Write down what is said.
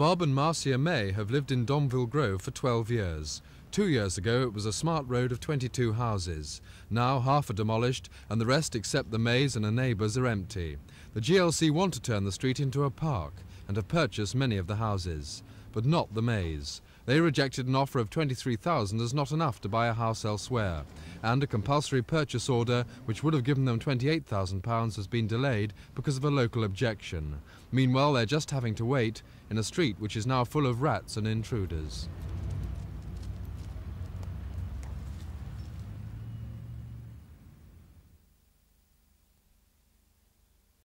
Bob and Marcia May have lived in Domville Grove for 12 years. Two years ago, it was a smart road of 22 houses. Now, half are demolished, and the rest, except the Mayes and her neighbours, are empty. The GLC want to turn the street into a park and have purchased many of the houses, but not the Mayes. They rejected an offer of 23,000 as not enough to buy a house elsewhere and a compulsory purchase order which would have given them £28,000 has been delayed because of a local objection. Meanwhile, they're just having to wait in a street which is now full of rats and intruders.